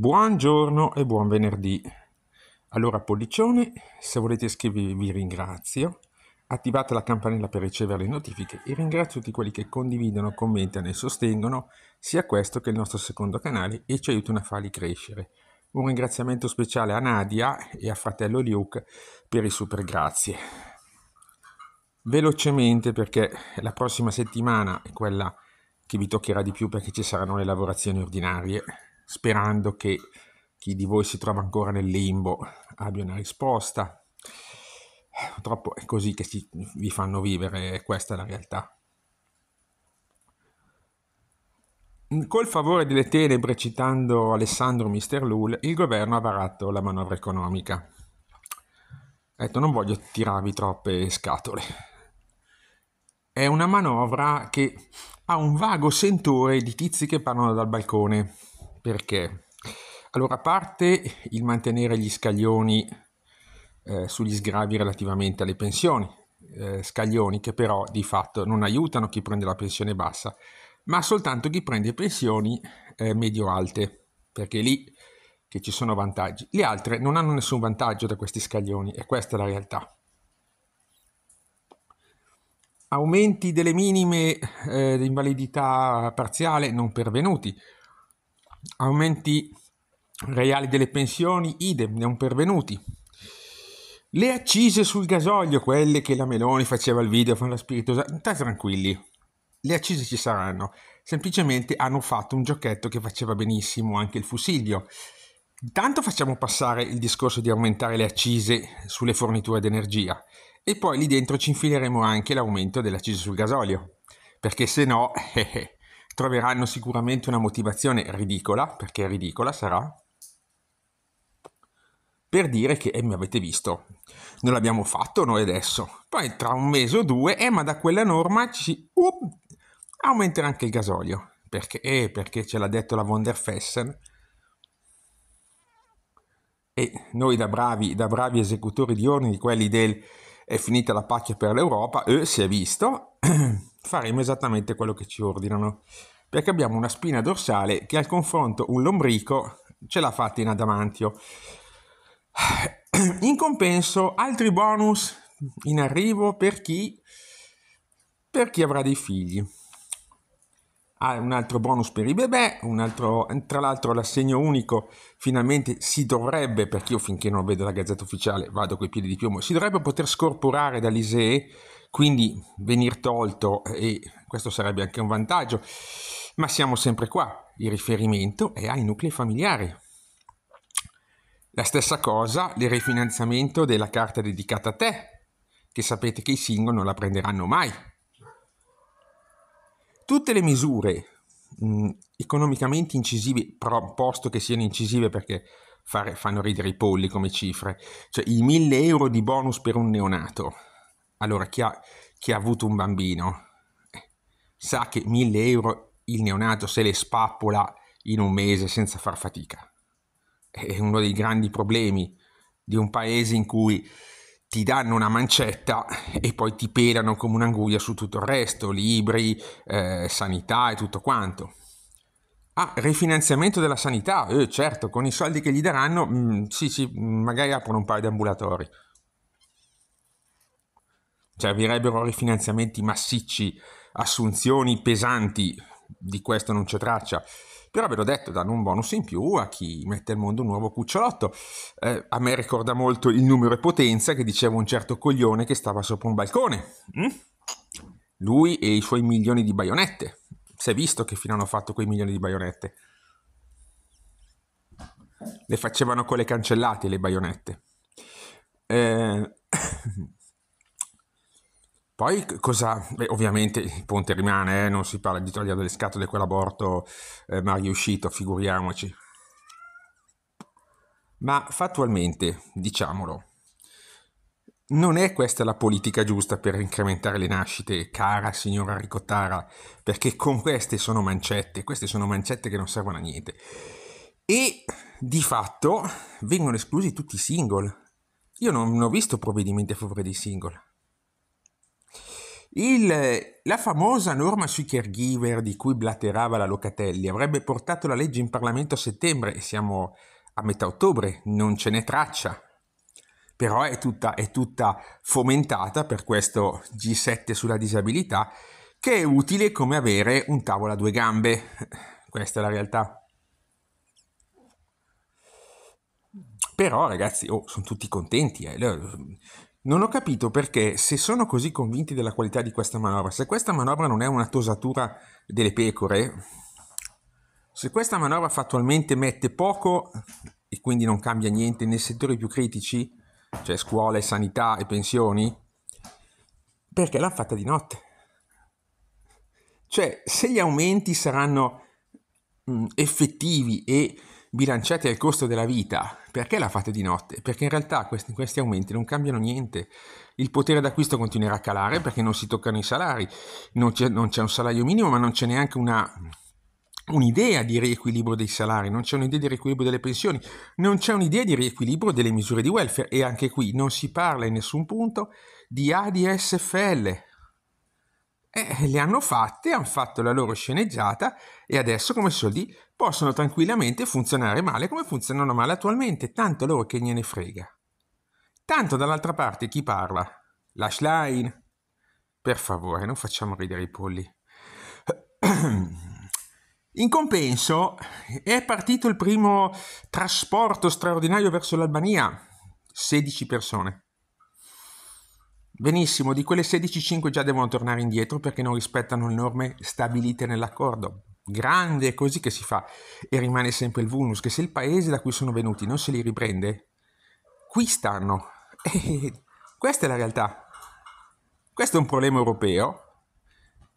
Buongiorno e buon venerdì. Allora Pollicione, se volete iscrivervi vi ringrazio. Attivate la campanella per ricevere le notifiche e ringrazio tutti quelli che condividono, commentano e sostengono sia questo che il nostro secondo canale e ci aiutano a farli crescere. Un ringraziamento speciale a Nadia e a fratello Luke per i super grazie. Velocemente perché la prossima settimana è quella che vi toccherà di più perché ci saranno le lavorazioni ordinarie sperando che chi di voi si trova ancora nel limbo abbia una risposta. Purtroppo è così che si, vi fanno vivere, questa è la realtà. Col favore delle tenebre, citando Alessandro Mister Lul, il governo ha varato la manovra economica. Ha detto non voglio tirarvi troppe scatole. È una manovra che ha un vago sentore di tizi che parlano dal balcone. Perché? Allora, a parte il mantenere gli scaglioni eh, sugli sgravi relativamente alle pensioni, eh, scaglioni che però di fatto non aiutano chi prende la pensione bassa, ma soltanto chi prende pensioni eh, medio-alte, perché lì che ci sono vantaggi. Le altre non hanno nessun vantaggio da questi scaglioni e questa è la realtà. Aumenti delle minime eh, di invalidità parziale non pervenuti, aumenti reali delle pensioni, idem, ne non pervenuti. Le accise sul gasolio, quelle che la Meloni faceva il video con la spiritosa, state tranquilli, le accise ci saranno, semplicemente hanno fatto un giochetto che faceva benissimo anche il fusilio. Intanto facciamo passare il discorso di aumentare le accise sulle forniture d'energia e poi lì dentro ci infileremo anche l'aumento delle accise sul gasolio, perché se no... Eh, eh, troveranno sicuramente una motivazione ridicola, perché ridicola sarà, per dire che eh, mi avete visto, non l'abbiamo fatto noi adesso. Poi tra un mese o due, eh, ma da quella norma ci uh, aumenterà anche il gasolio. Perché? Eh, perché ce l'ha detto la von der Fessen. E noi da bravi, da bravi esecutori di ordini, quelli del è finita la pacchia per l'Europa, eh, si è visto. faremo esattamente quello che ci ordinano, perché abbiamo una spina dorsale che al confronto un lombrico ce l'ha fatta in adamantio. In compenso, altri bonus in arrivo per chi, per chi avrà dei figli. Ah, un altro bonus per i bebè, altro, tra l'altro l'assegno unico finalmente si dovrebbe, perché io finché non vedo la gazzetta ufficiale vado coi piedi di piombo, si dovrebbe poter scorporare dall'ISEE quindi venir tolto, eh, e questo sarebbe anche un vantaggio, ma siamo sempre qua, il riferimento è ai nuclei familiari. La stessa cosa del rifinanziamento della carta dedicata a te, che sapete che i singoli non la prenderanno mai. Tutte le misure mh, mm, economicamente incisive, però posto che siano incisive perché fare, fanno ridere i polli come cifre, cioè i 1000 euro di bonus per un neonato, allora, chi ha, chi ha avuto un bambino eh, sa che 1000 euro il neonato se le spappola in un mese senza far fatica. È uno dei grandi problemi di un paese in cui ti danno una mancetta e poi ti pelano come un'anguria su tutto il resto, libri, eh, sanità e tutto quanto. Ah, rifinanziamento della sanità, eh, certo, con i soldi che gli daranno, mh, mm, sì, sì, magari aprono un paio di ambulatori. Servirebbero cioè, rifinanziamenti massicci, assunzioni pesanti, di questo non c'è traccia. Però ve l'ho detto, danno un bonus in più a chi mette al mondo un nuovo cucciolotto. Eh, a me ricorda molto il numero e potenza che diceva un certo coglione che stava sopra un balcone. Mm? Lui e i suoi milioni di baionette. Si è visto che fino hanno fatto quei milioni di baionette. Le facevano con le cancellate le baionette. Eh... Poi cosa, beh, ovviamente il ponte rimane, eh? non si parla di togliere delle scatole quell'aborto eh, mai riuscito, figuriamoci. Ma fattualmente, diciamolo, non è questa la politica giusta per incrementare le nascite, cara signora Ricottara, perché con queste sono mancette, queste sono mancette che non servono a niente. E di fatto vengono esclusi tutti i single. Io non ho visto provvedimenti a favore dei single. Il, la famosa norma sui caregiver di cui blatterava la Locatelli avrebbe portato la legge in Parlamento a settembre e siamo a metà ottobre, non ce n'è traccia. Però è tutta, è tutta fomentata per questo G7 sulla disabilità che è utile come avere un tavolo a due gambe. Questa è la realtà. Però ragazzi, oh, sono tutti contenti. Eh. Non ho capito perché, se sono così convinti della qualità di questa manovra, se questa manovra non è una tosatura delle pecore, se questa manovra fattualmente mette poco e quindi non cambia niente nei settori più critici, cioè scuole, sanità e pensioni, perché l'ha fatta di notte? Cioè, se gli aumenti saranno effettivi e bilanciate al costo della vita, perché la fate di notte? Perché in realtà questi, questi, aumenti non cambiano niente. Il potere d'acquisto continuerà a calare perché non si toccano i salari, non c'è, non c'è un salario minimo, ma non c'è neanche una, un'idea di riequilibrio dei salari, non c'è un'idea di riequilibrio delle pensioni, non c'è un'idea di riequilibrio delle misure di welfare e anche qui non si parla in nessun punto di ADSFL. Eh, le hanno fatte, hanno fatto la loro sceneggiata e adesso, come soldi possono tranquillamente funzionare male come funzionano male attualmente, tanto loro che gliene frega. Tanto dall'altra parte chi parla? La Line? Per favore, non facciamo ridere i polli. In compenso è partito il primo trasporto straordinario verso l'Albania, 16 persone. Benissimo, di quelle 16, 5 già devono tornare indietro perché non rispettano le norme stabilite nell'accordo grande, è così che si fa, e rimane sempre il vulnus, che se il paese da cui sono venuti non se li riprende, qui stanno. E questa è la realtà. Questo è un problema europeo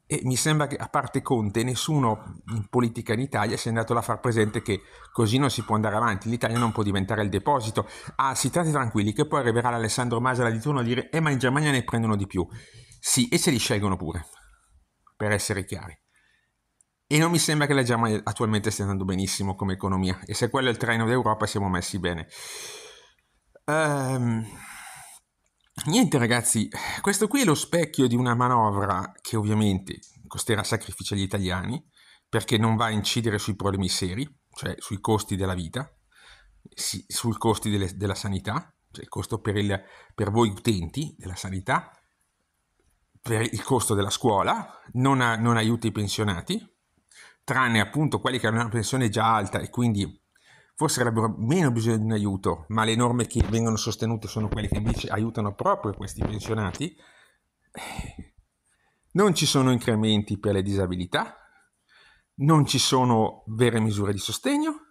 e mi sembra che, a parte Conte, nessuno in politica in Italia sia andato a far presente che così non si può andare avanti, l'Italia non può diventare il deposito. Ah, si state tranquilli che poi arriverà l'Alessandro Masala di turno a dire eh ma in Germania ne prendono di più. Sì, e se li scelgono pure, per essere chiari e non mi sembra che la Germania attualmente stia andando benissimo come economia e se quello è il treno d'Europa siamo messi bene. Um, niente ragazzi, questo qui è lo specchio di una manovra che ovviamente costerà sacrifici agli italiani perché non va a incidere sui problemi seri, cioè sui costi della vita, si, sui costi delle, della sanità, cioè il costo per, il, per voi utenti della sanità, per il costo della scuola, non, a, non aiuta i pensionati, tranne appunto quelli che hanno una pensione già alta e quindi forse avrebbero meno bisogno di un aiuto, ma le norme che vengono sostenute sono quelle che invece aiutano proprio questi pensionati. Non ci sono incrementi per le disabilità, non ci sono vere misure di sostegno,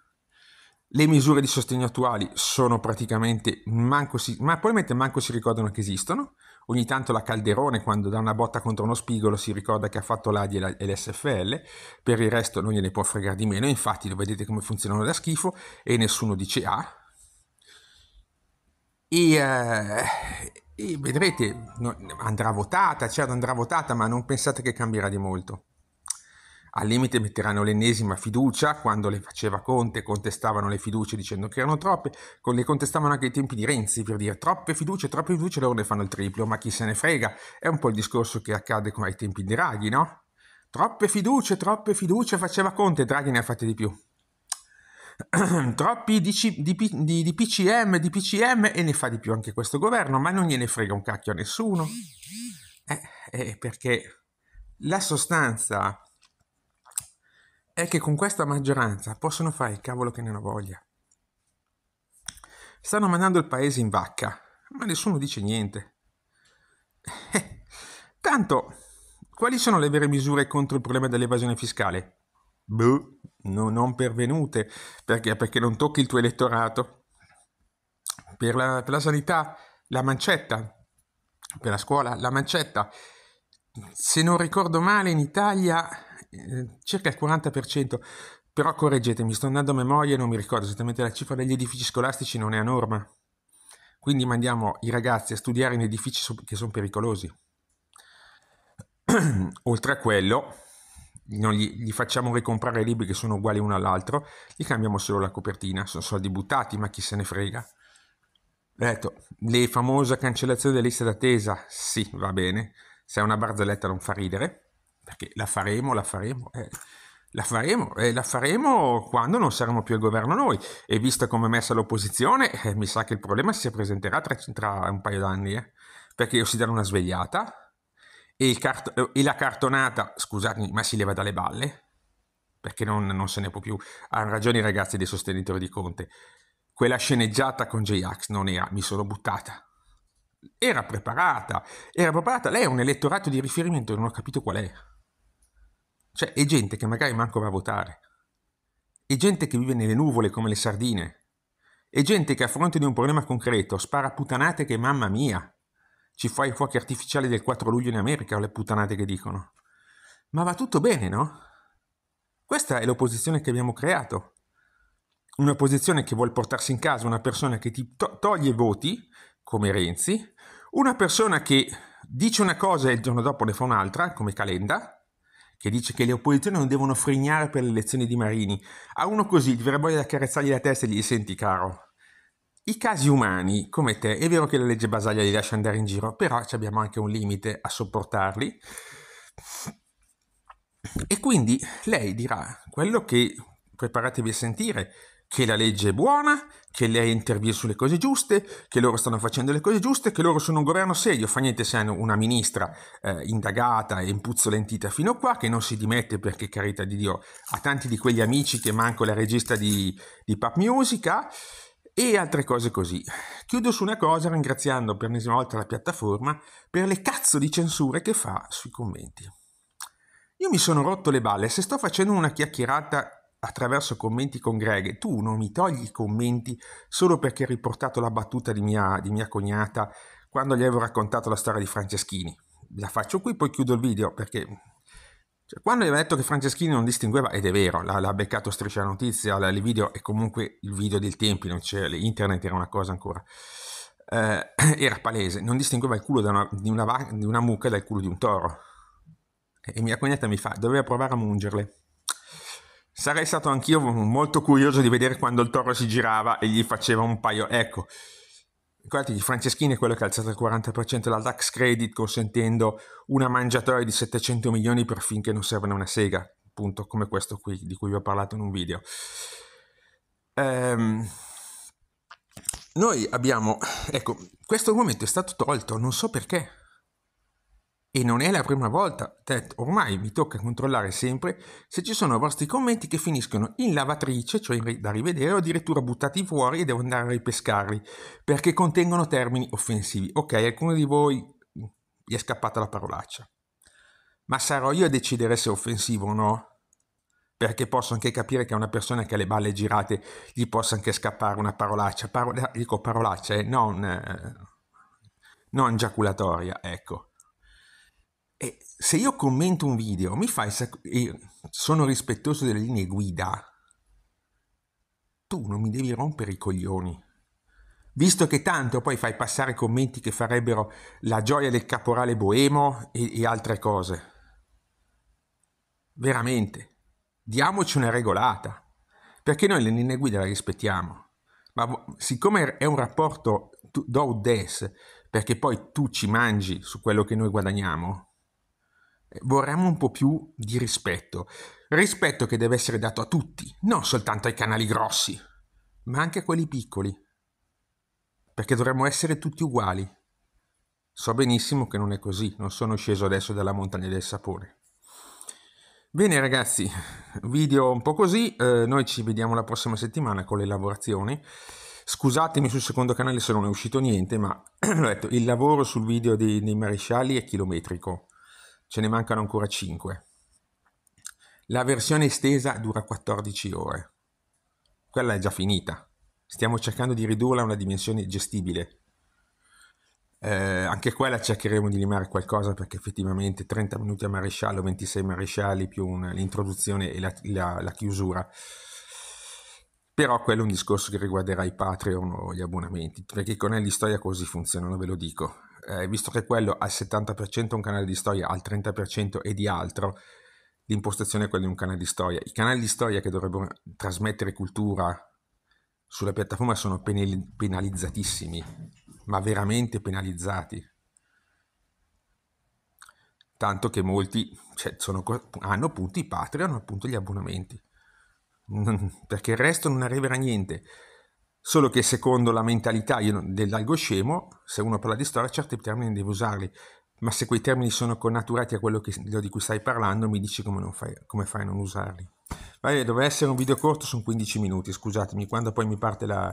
le misure di sostegno attuali sono praticamente manco si, ma probabilmente manco si ricordano che esistono, ogni tanto la Calderone quando dà una botta contro uno spigolo si ricorda che ha fatto l'ADI e, la, e l'SFL, per il resto non gliene può fregare di meno, infatti lo vedete come funzionano da schifo e nessuno dice ah. E, eh, e vedrete, no, andrà votata, certo andrà votata, ma non pensate che cambierà di molto al limite metteranno l'ennesima fiducia, quando le faceva Conte contestavano le fiducie dicendo che erano troppe, le contestavano anche ai tempi di Renzi per dire troppe fiducie, troppe fiducie, loro ne fanno il triplo, ma chi se ne frega, è un po' il discorso che accade come ai tempi di Draghi, no? Troppe fiducie, troppe fiducie faceva Conte, Draghi ne ha fatte di più. Troppi di, di, di, di PCM, di PCM e ne fa di più anche questo governo, ma non gliene frega un cacchio a nessuno. Eh, eh, perché la sostanza è che con questa maggioranza possono fare il cavolo che ne hanno voglia. Stanno mandando il paese in vacca, ma nessuno dice niente. Eh, tanto, quali sono le vere misure contro il problema dell'evasione fiscale? Boh, no, non pervenute. Perché? Perché non tocchi il tuo elettorato. Per la, per la sanità, la mancetta. Per la scuola, la mancetta. Se non ricordo male, in Italia eh, circa il 40%, però correggetemi, sto andando a memoria e non mi ricordo esattamente la cifra degli edifici scolastici non è a norma. Quindi mandiamo i ragazzi a studiare in edifici che sono pericolosi. Oltre a quello, non gli, gli, facciamo ricomprare libri che sono uguali uno all'altro, gli cambiamo solo la copertina, sono soldi buttati, ma chi se ne frega. Detto, le famosa cancellazione delle liste d'attesa, sì, va bene, se è una barzelletta non fa ridere perché la faremo, la faremo. Eh. La faremo eh, la faremo quando non saremo più al governo noi e vista come è messa l'opposizione eh, mi sa che il problema si presenterà tra, tra un paio d'anni eh? perché io si darà una svegliata e, cart- e, la cartonata, scusatemi, ma si leva dalle balle perché non, non se ne può più. Hanno ragione i ragazzi dei sostenitori di Conte. Quella sceneggiata con J-Ax non era, mi sono buttata. Era preparata, era preparata. Lei è un elettorato di riferimento, non ho capito qual è. Cioè, è gente che magari manco va a votare. È gente che vive nelle nuvole come le sardine. È gente che a fronte di un problema concreto spara putanate che mamma mia. Ci fai i fuochi artificiali del 4 luglio in America o le putanate che dicono. Ma va tutto bene, no? Questa è l'opposizione che abbiamo creato. Un'opposizione che vuole portarsi in casa una persona che ti to- toglie voti, come Renzi, una persona che dice una cosa e il giorno dopo ne fa un'altra, come Calenda, che dice che le opposizioni non devono frignare per le elezioni di Marini. A uno così gli verrebbe voglia di accarezzargli la testa e gli senti caro. I casi umani, come te, è vero che la legge Basaglia li lascia andare in giro, però abbiamo anche un limite a sopportarli. E quindi lei dirà quello che preparatevi a sentire, che la legge è buona, che lei interviene sulle cose giuste, che loro stanno facendo le cose giuste, che loro sono un governo serio, fa niente se hanno una ministra eh, indagata e impuzzolentita fino a qua, che non si dimette perché carità di Dio ha tanti di quegli amici che manco la regista di, di Pop Musica e altre cose così. Chiudo su una cosa ringraziando per l'ennesima volta la piattaforma per le cazzo di censure che fa sui commenti. Io mi sono rotto le balle, se sto facendo una chiacchierata attraverso commenti con Greg, tu non mi togli i commenti solo perché hai riportato la battuta di mia, di mia cognata quando gli avevo raccontato la storia di Franceschini. La faccio qui, poi chiudo il video perché cioè, quando gli aveva detto che Franceschini non distingueva, ed è vero, l'ha, l'ha beccato striscia la notizia, la, il video e comunque il video del tempi, non c'era, internet era una cosa ancora. Eh, era palese, non distingueva il culo una, di, una, di una mucca dal culo di un toro. E mia cognata mi fa, doveva provare a mungerle. Sarei stato anch'io molto curioso di vedere quando il toro si girava e gli faceva un paio. Ecco, ricordati che Franceschini è quello che ha alzato il 40% dal tax credit consentendo una mangiatoia di 700 milioni per finché non servono una sega, appunto come questo qui di cui vi ho parlato in un video. Ehm, noi abbiamo, ecco, questo argomento è stato tolto, non so perché, e non è la prima volta, Ted, ormai mi tocca controllare sempre se ci sono vostri commenti che finiscono in lavatrice, cioè da rivedere o addirittura buttati fuori e devo andare a ripescarli, perché contengono termini offensivi. Ok, alcuno di voi gli è scappata la parolaccia. Ma sarò io a decidere se è offensivo o no? Perché posso anche capire che a una persona che ha le balle girate gli possa anche scappare una parolaccia. Paro- dico parolaccia, eh, non, eh, non giaculatoria, ecco. E se io commento un video, mi fai sac- sono rispettoso delle linee guida, tu non mi devi rompere i coglioni. Visto che tanto poi fai passare commenti che farebbero la gioia del caporale boemo e, e altre cose. Veramente, diamoci una regolata, perché noi le linee guida le rispettiamo. Ma siccome è un rapporto do-des, perché poi tu ci mangi su quello che noi guadagniamo, Vorremmo un po' più di rispetto, rispetto che deve essere dato a tutti, non soltanto ai canali grossi, ma anche a quelli piccoli, perché dovremmo essere tutti uguali. So benissimo che non è così, non sono sceso adesso dalla montagna del sapore. Bene ragazzi, video un po' così, eh, noi ci vediamo la prossima settimana con le lavorazioni. Scusatemi sul secondo canale se non è uscito niente, ma il lavoro sul video dei, dei marescialli è chilometrico ce ne mancano ancora 5. La versione estesa dura 14 ore. Quella è già finita. Stiamo cercando di ridurla a una dimensione gestibile. Eh, anche quella cercheremo di limare qualcosa perché effettivamente 30 minuti a maresciallo, 26 marescialli più una, l'introduzione e la, la, la chiusura però quello è un discorso che riguarderà i Patreon o gli abbonamenti, perché con Ellie Storia così funzionano, ve lo dico eh, visto che quello al 70% è un canale di storia, al 30% è di altro, l'impostazione è quella di un canale di storia. I canali di storia che dovrebbero trasmettere cultura sulla piattaforma sono penalizzatissimi, ma veramente penalizzati. Tanto che molti cioè, sono, hanno appunto i Patreon, appunto gli abbonamenti, perché il resto non arriverà a niente. Solo che secondo la mentalità dell'algo scemo, se uno parla di storia, certi termini devi usarli, ma se quei termini sono connaturati a quello che, di cui stai parlando, mi dici come, fai, come fai, a non usarli. Vabbè, doveva essere un video corto, sono 15 minuti, scusatemi, quando poi mi parte la,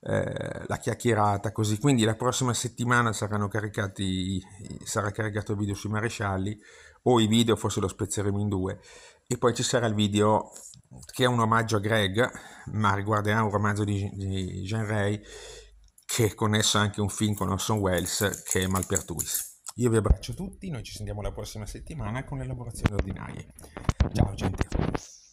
eh, la chiacchierata così. Quindi la prossima settimana saranno caricati, sarà caricato il video sui marescialli o i video, forse lo spezzeremo in due e poi ci sarà il video che è un omaggio a Greg, ma riguarderà un romanzo di, di Jean Ray che è connesso anche un film con Orson Welles che è Malpertuis. Io vi abbraccio tutti, noi ci sentiamo la prossima settimana con le lavorazioni ordinarie. Ciao gente!